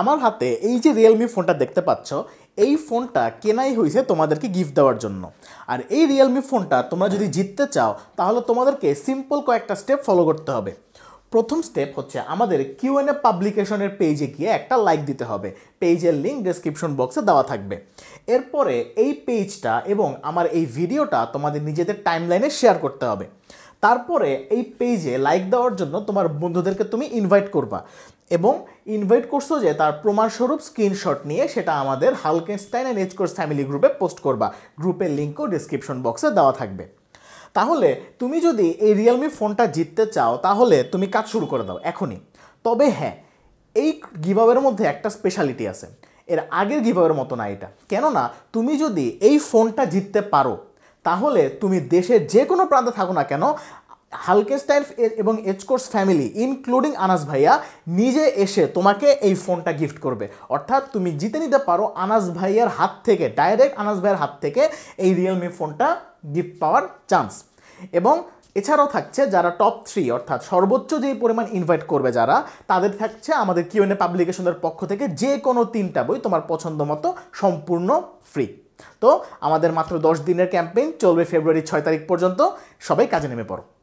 আমার হাতে এই যে রিয়েলমি ফোনটা দেখতে পাচ্ছ এই ফোনটা কেনাই হয়েছে তোমাদেরকে গিফট দেওয়ার জন্য আর এই রিয়েলমি ফোনটা তোমরা যদি জিততে চাও তাহলে তোমাদেরকে সিম্পল কয়েকটা স্টেপ ফলো করতে হবে প্রথম স্টেপ হচ্ছে আমাদের কিউএনএ পাবলিকেশনের পেজে গিয়ে একটা লাইক দিতে হবে পেজের লিঙ্ক ডিসক্রিপশন বক্সে দেওয়া থাকবে এরপরে এই পেজটা এবং আমার এই ভিডিওটা তোমাদের নিজেদের টাইমলাইনে শেয়ার করতে হবে তারপরে এই পেজে লাইক দেওয়ার জন্য তোমার বন্ধুদেরকে তুমি ইনভাইট করবা এবং ইনভাইট করছো যে তার প্রমাণস্বরূপ স্ক্রিনশট নিয়ে সেটা আমাদের হালকেনস্টাইন অ্যান্ড এজকোর্স ফ্যামিলি গ্রুপে পোস্ট করবা গ্রুপের লিঙ্কও ডিসক্রিপশন বক্সে দেওয়া থাকবে তাহলে তুমি যদি এই রিয়েলমি ফোনটা জিততে চাও তাহলে তুমি কাজ শুরু করে দাও এখনই তবে হ্যাঁ এই গিভাবের মধ্যে একটা স্পেশালিটি আছে এর আগের গিভাবের মতো না এটা কেননা তুমি যদি এই ফোনটা জিততে পারো তাহলে তুমি দেশের যে কোনো প্রান্তে থাকো না কেন হালকে স্টাইল এবং এচকোর্স ফ্যামিলি ইনক্লুডিং আনাস ভাইয়া নিজে এসে তোমাকে এই ফোনটা গিফট করবে অর্থাৎ তুমি জিতে নিতে পারো আনাস ভাইয়ের হাত থেকে ডাইরেক্ট আনাস ভাইয়ের হাত থেকে এই রিয়েলমি ফোনটা গিফট পাওয়ার চান্স এবং এছাড়াও থাকছে যারা টপ থ্রি অর্থাৎ সর্বোচ্চ যেই পরিমাণ ইনভাইট করবে যারা তাদের থাকছে আমাদের কিউএনএ পাবলিকেশনের পক্ষ থেকে যে কোনো তিনটা বই তোমার পছন্দ মতো সম্পূর্ণ ফ্রি তো আমাদের মাত্র দশ দিনের ক্যাম্পেইন চলবে ফেব্রুয়ারি ছয় তারিখ পর্যন্ত সবাই কাজে নেমে পড়ো